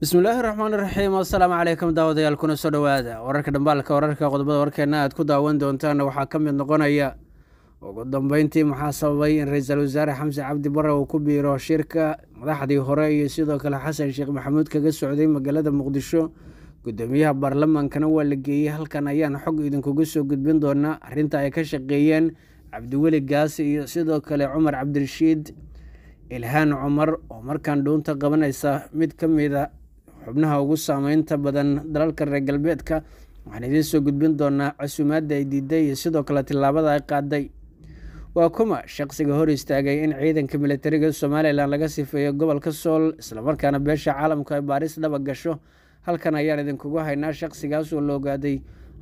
bismillaahi raxmaan iraxiim assalaamu calaykum daawadayaal kuna soo dhowaada wararka dhambaalka wararka qodobada warkeenna aad ku daawan doontaanna waxaa ka mid noqonaya ugu dambeyntii maxaa sababay in ra-iisul wasaare xamse cabdi bare uu ku biiro shirka madaxdii hore iyo sidoo kale xasan sheekh maxamuud kaga socday magaalada muqdisho guddoomiyaha baarlamaankana waa la geeyey halkan ayaan xog idinkugu soo gudbin doonaa arrinta ay ka shaqeeyeen cabdiweli gaasi iyo sidoo kale cumar cabdirashiid ilhaan cumar oo markaan dhuunta qabanaysa mid ka mid a xubnaha ugu saameynta badan dalalka reer galbeedka waxaan idiin soo gudbin doonaa casuumaadda ay diiday iyo sidoo kale tilaabada ay qaaday waa kuma shaqsiga hor istaagay in ciidanka militariga somalilan laga sifeeyo gobolka sool islamarkaana beesha caalamku ay baaris dhaba gasho halkan ayaan idinkugu haynaa shaqsigaas oo la ogaaday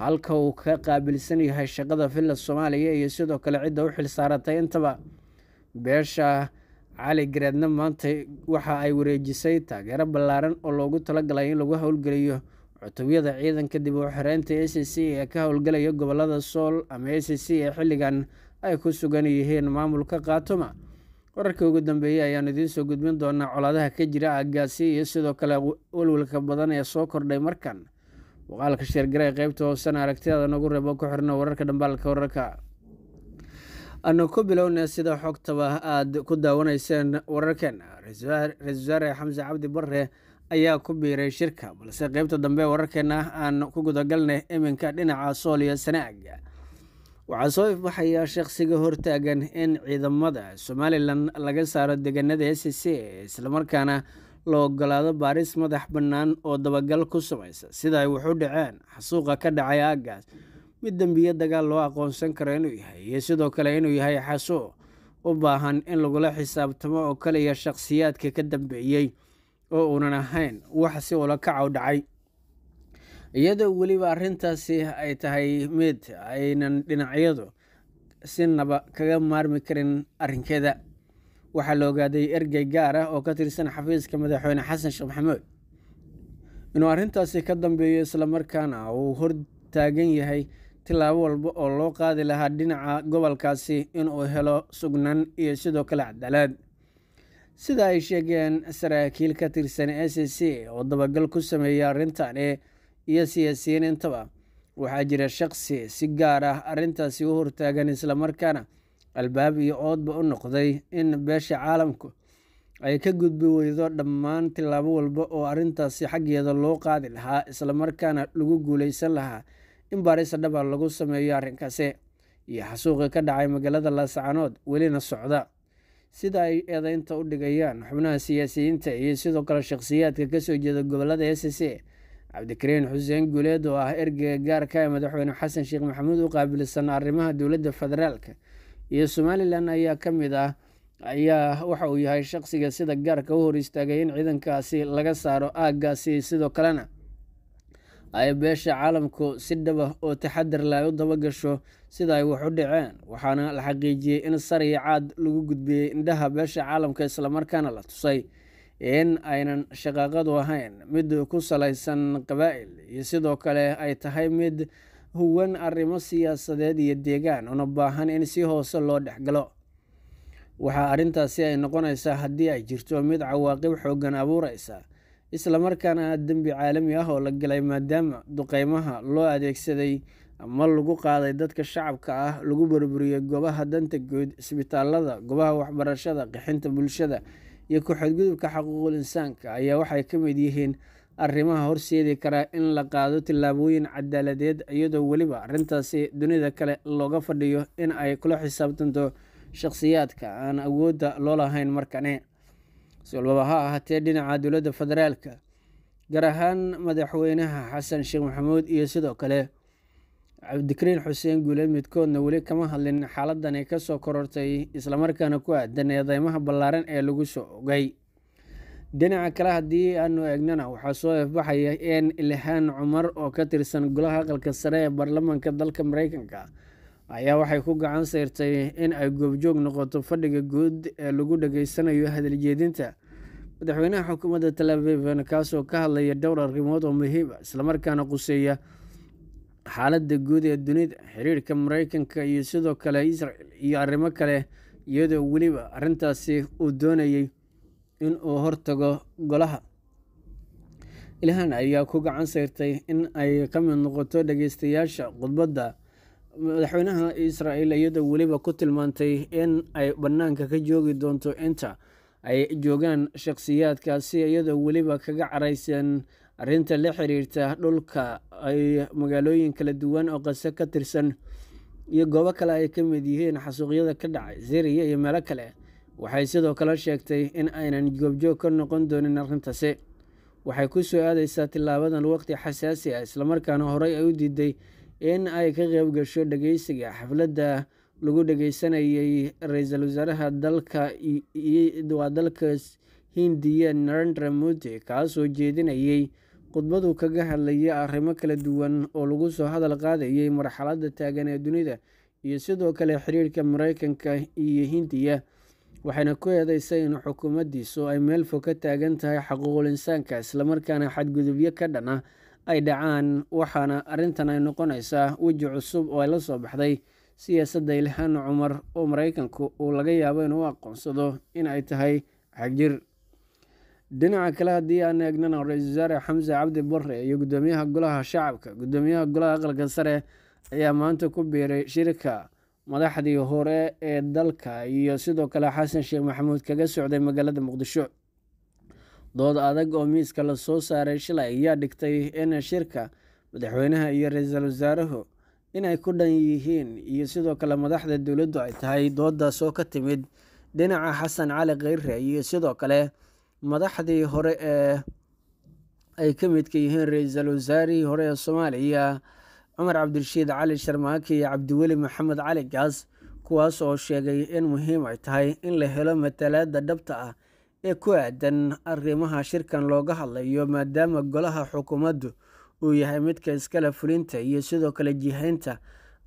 halka uu ka qaabilsan yahay shaqada filla soomaaliya iyo sidoo kale cidda u xil saaratay intaba beesha cali gareedna maanta waxa ay wareejisay taageero ballaaran oo loogu talagalay in lagu howlgeliyo cutubyada ciidanka dib u xireynta a c c ee ka howlgelaya gobolada sool ama a c c ee xilligan ay ku sugan yihiin maamulka khaatuma wararka ugu dambeeyey ayaanu idiin soo gudbin doonaa colaadaha ka jira agaasi iyo sidoo kale welwelka badan ee soo kordhay markan muuqaalka sheergare ee qeybta hoosena aragtidaada nagu reebo ku xirna wararka dhambaalka wararka aanu ku bilownay sida xogtaba aad ku daawanayseen wararkeenna ra-iisul wasaare xamse cabdi barre ayaa ku biiray shirka balse qaybta dambe wararkeena aan ku gudagalnay iminka dhinaca sool iyo sanaag waxaa soo ifbaxaya shaqsiga hortaagan in ciidamada somalilan laga saaro deganada s c islamarkaana la ogolaado baaris madax bannaan oo dabagal ku samaysa sida ay waxu dhaceen xasuuqa ka dhacay aaggaas mid dembiye dagaal loo aqoonsan karo inuu yahay iyo sidoo kale inuu yahay xasuu u baahan in lagula xisaabtamo oo kaliya shakhsiyaadka ka dambeeyey oo uunan ahayn wax si ula kacow dhacay iyadoo weliba arrintaasi ay tahay mid aynan dhinacyadu sinaba kaga maarmi karin arrinkeeda waxaa la ogaaday ergey gaar ah oo ka tirsan xafiiska madaxweyne xasan sheekh maxamuud inuu arrintaasi ka dambeeyo islamarkaana uu hor taagan yahay tillaabo walba oo loo qaadi lahaa dhinaca gobolkaasi inuu helo sugnaan iyo sidoo kale cadaalaad sida ay sheegeen saraakiil ka tirsan s c c oo dabagal ku sameeya arrintani iyo e siyaasiyiin intaba waxaa jira shaqsi si gaar ah arrintaasi u hortaagan islamarkaana albaab iyo oodba u noqday in beesha caalamku ay ka gudbi weydo dhammaan tilaabo walba oo arrintaasi xaggeeda loo qaadi lahaa islamarkaana lagu guulaysan lahaa in baarisa dhaba ah lagu sameeyo arrinkaasi iyo xasuuqii ka dhacay magaalada laascanood welina socda sida ay eedeynta u dhigayaan xubnaha siyaasiyiinta iyo sidoo kale shakhsiyaadka kasoo jeeda gobolada s c cabdikariin xuseen guuleed oo ah ergega gaarka ah ee madaxweyne xasan sheekh maxamuud u qaabilsan arrimaha dowladda federaalk iyo somalilan ayaa ka mid ah ayaa waxa uu yahay shaqsiga sida gaarka u hor istaagay in ciidankaasi laga saaro aaggaasi sidoo kalena ay beesha caalamku si dhaba ah oo taxadar la ay u dabagasho sida ay wax u dhaceen waxaana la xaqiijiyey in sar iyo caad lagu gudbiyey indhaha beesha caalamka islamarkaana la tusay in aynan shaqaaqadu ahayn mid ku salaysan qabaa'il iyo sidoo kale ay tahay mid huwan arrimo siyaasadeed iyo deegaan una baahan in si hoose ah loo dhexgalo waxaa arrintaasi ay noqonaysaa haddii ay jirto mid cawaaqib xooggan abuureysa islamarkaana ah dembi caalami ah oo la galay maadaama duqeymaha loo adeegsaday ama lagu qaaday dadka shacabka ah lagu burburiyey goobaha danta guud isbitaalada goobaha waxbarashada qixinta bulshada iyo ku-xadgudubka xaquuqul insaanka ayaa waxay ka mid yihiin arrimaha horseedi karaa in la qaado tillaabooyin cadaaladeed iyadoo weliba arrintaasi dunida kale looga fadhiyo in ay kula xisaabtanto shakhsiyaadka aan awoodda loo lahayn markane si walbaba ha ahaatee dhinaca dowladda federaalka gaar ahaan madaxweynaha xasan sheekh maxamuud iyo sidoo kale cabdikariin xuseen guule midkoodna weli kama hadlin xaaladani kasoo korortay islamarkaana ku aadan eedeymaha ballaaran ee lagu soo ogay dhinaca kale haddii aanu eegnana waxaa soo efbaxaya een ilhaan cumar oo ka tirsan golaha aqalka sare ee baarlamaanka dalka mareykanka ayaa waxay ku gacan sayrtay in ay goobjoog noqoto fadhiga guud ee lagu dhageysanayo hadaljeedinta madaxweynaha xukuumadda talavivan kaasoo ka hadlaya dhowr arrimood oo muhiim a ah, islamarkaana quseeya xaaladda guud ee dunida xiriirka mareykanka iyo sidoo kale israel iyo arrimo kale iyadoo weliba arrintaasi uu doonayey in uu hortago golaha ilhan ayaa ku gacan sayrtay in ay ka mid noqoto dhageystayaasha khudbadda madaxweynaha israa'iil iyadoo weliba ku tilmaantay in ay bannaanka ka joogi doonto inta ay joogaan shakhsiyaadkaasi iyadoo weliba kaga caraysan arrinta la xiriirta dhulka ay magaalooyin kala duwan oo qase ka tirsan iyo goobo kale ay ka mid yihiin xasuuqyada ka dhacay siriya iyo meelo kale waxay sidoo kale sheegtay in aynan goobjoog ka noqon doonin arrintaasi waxay ku soo aadaysaa tilaabadan waqti xasaasi ah islamarkaana horey ay u diiday in ay ka qayb gasho dhegeysiga xafladda lagu dhegeysanayay ra-iisul wasaaraha dalka waa dalka hindiya narendra modi kaasoo jeedinayay khudbadu kaga hadlaya arrimo kala duwan oo lagu soo hadal qaadayay marxaladda taagan ee dunida iyo sidoo kale xiriirka mareykanka iyo hindiya waxayna ku eedeysay in xukuumaddiisu ay meel fog ka taagan tahay xaquuqul insaanka islamarkaana xadgudubyo ka dhana ay dhacaan waxaana arrintan ay noqonaysaa weji cusub oo ay la soo baxday siyaasadda ilhaan cumar oo maraykanku uu laga yaabo inuu aqoonsado in ay tahay xagjir dhinaca kale haddii aan eegnana ra-isul wasaare xamse cabdi barre iyo guddoomiyaha golaha shacabka guddoomiyaha golaha aqalka sare ayaa maanta ku biiray shirka madaxdii hore ee dalka iyo sidoo kale xasan sheekh maxamuud kaga socday magaalada muqdisho dood adag oo miiska la soo saaray shilay ayaa dhigtay in shirka madaxweynaha iyo ra iisal wasaaruhu inay ku dhan yihiin iyo sidoo kale madaxda dowladdu ay tahay doodaas oo ka timid dhinaca xasan cali kheyre iyo sidoo kale madaxdii hore ee ay ka midka yihiin ra iisal wasaarihii hore ee soomaaliya cumar cabdirashiid cali sharmaaki iyo cabdiweli maxamed cali gaas kuwaas oo sheegay in muhiim ay tahay in la helo matalaada dhabta ah ee ku aadan arrimaha shirkan looga hadlayo maadaama golaha xukuumaddu uu yahay midka iskala fulinta iyo sidoo kale jihaynta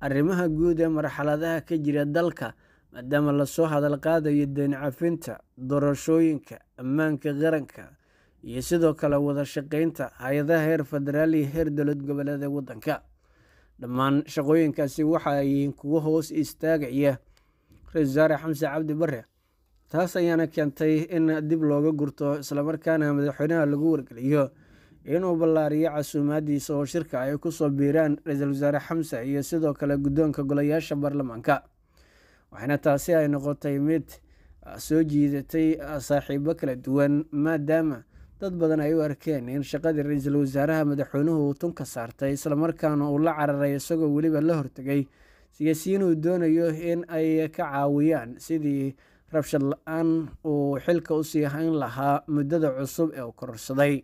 arrimaha guud ee marxaladaha ka jira dalka maadaama lasoo hadal qaadayo deencafinta doorashooyinka ammaanka qaranka iyo sidoo kale wada shaqaynta hay-adaha heer federaal iyo heer dowlad goboleed ee waddanka dhammaan shaqooyinkaasi waxa ay kugu hoos istaagaya ra-isul wasaare xamse cabdi bare taas ayaana keentay in dib looga gurto islamarkaana madaxweynaha lagu wargeliyo inuu ballaariyo casuumaaddiisa oo shirka ay ku soo biiraan ra-iisul wasaare xamse iyo sidoo kale guddoonka golayaasha baarlamaanka waxaana taasi ay noqotay mid ah, soo jiidatay ah, saaxiibo kala duwan maadaama dad badan ay u arkeen in shaqadii ra-iisul wasaaraha madaxweynuhu uu tunka saartay islamarkaana uu la cararay isagoo weliba la hortegay siyaasiyiin uu doonayo in ay ka caawiyaan sidii rabshad la-aan uu xilka usii hayn lahaa muddada cusub ee kororsaday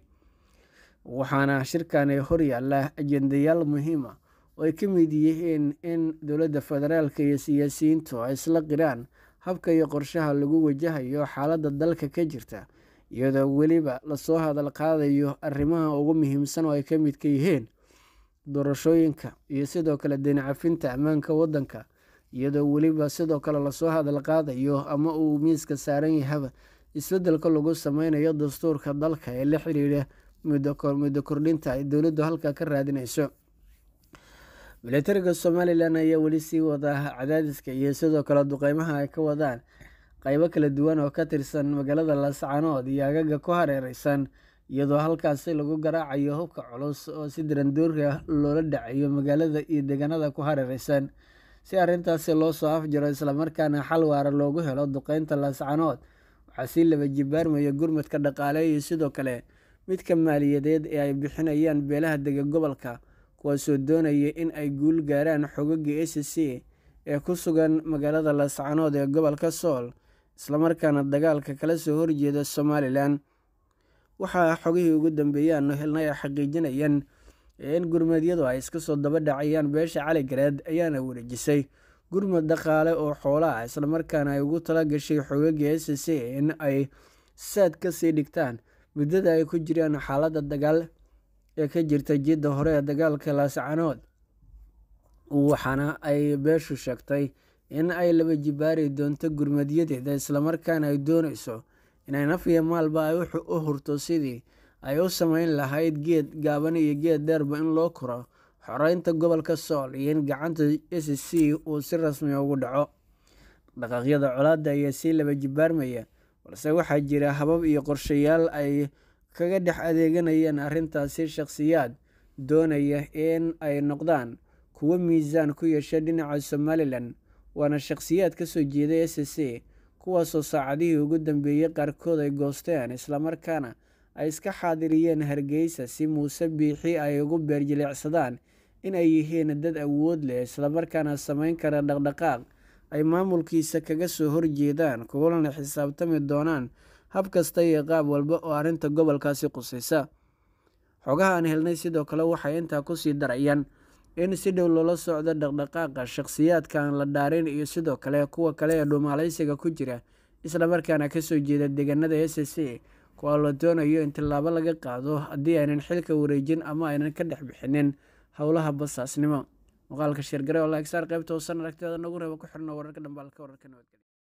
waxaana shirkani horyaala ajendayaal muhiima ah oo ay ka mid yihiin in dowladda federaalk iyo siyaasiyiintu ay isla qiraan habka iyo qorshaha lagu wajahayo xaaladda dalka ka jirta iyadoo weliba lasoo hadal qaadayo arrimaha ugu muhiimsan oo ay ka mid ka yihiin doorashooyinka iyo sidoo kale dinacafinta ammaanka waddanka iyadoo weliba sidoo kale lasoo hadal qaadayo ama uu miiska saaran yahaba isbedelka lagu sameynayo dastuurka dalka ee la xiriira muddo kordhinta ay dowladdu halkaa ka raadinayso militariga somalilan ayaa weli sii wada cadaadiska iyo sidoo kale duqeymaha ay ka wadaan qeybo kala duwan oo ka tirsan magaalada laascanood iyo agaga ku hareereysan iyadoo halkaasi lagu garaacayo hubka culus oo si darandoori ah loola dhacayo magaalada iyo deegaanada ku hareereysan si arrintaasi loo soo afjaro islamarkaana xal waara loogu helo duqeynta laascanood waxaa sii laba jibaarmaya gurmadka dhaqaale iyo sidoo kale midka maaliyadeed ee ay bixinayaan beelaha dega gobolka kuwaasoo doonaya in ay guul gaaraan xogaga s c ee ku sugan magaalada laascanood ee gobolka sool islamarkaana dagaalka kala soo horjeeda somalilan waxaa xogihii ugu dambeeyey aanu helnay ay xaqiijinayaan in gurmadyadu ay iska soo daba dhacayaan beesha cali gareed ayaana wareejisay gurmad dhaqaale oo xoolaha islamarkaana ay ugu tala gashay xogagii s c in ay saad ka sii dhigtaan muddada ay ku jiraan xaaladda dagaal ee ka jirta jidda hore ee dagaalka laascanood waxaana ay beeshu sheegtay in ay laba jibaari doonto gurmadyadeeda islamarkaana ay doonayso inay naf iyo maalba ay u hurto sidii ay u sameyn lahayd geed gaaban iyo geed dheerba in loo koro xoreynta gobolka sool iyo in gacanta s c uu si rasmi ah ugu dhaco dhaqaaqyada colaadda ayaa sii laba jibaarmaya balse waxaa jira habab iyo qorshayaal ay kaga dhex adeeganayaan arrintaasi shakhsiyaad doonaya in ay noqdaan kuwo miisaan ku yeesha dhinaca somalilan waana shakhsiyaad ka soo jeeday s c kuwaasoo saacadihii ugu dambeeyey qaarkood ay goosteen islamarkaana ay iska xaadiriyeen hargeysa si muuse biixi ay ugu beerjilicsadaan in ay yihiin dad awood leh islamarkaana samayn kara dhaqdhaqaaq ay maamulkiisa kaga soo horjeedaan kugulana xisaabtami doonaan hab kasta iyo qaab walba oo arrinta gobolkaasi qusaysa xogaha aan helnay sidoo kale waxay intaa ku sii darayaan in si dhow loola socdo dhaqdhaqaaqa shakhsiyaadka la dhaarin iyo sidoo kale kuwa kale ee dhumaalaysiga ku jira islamarkaana soo jeeda deegaanada s c kuwaa la doonayo in tallaabo laga qaado haddii aynan xilka wareejin ama aynan ka dhex bixinin howlaha basaasnimo muuqaalka sheergare oo laegsaar qaybta hoosan aragtida nagu reebo ku xirno wararka dhambaalka wararka nabadgelya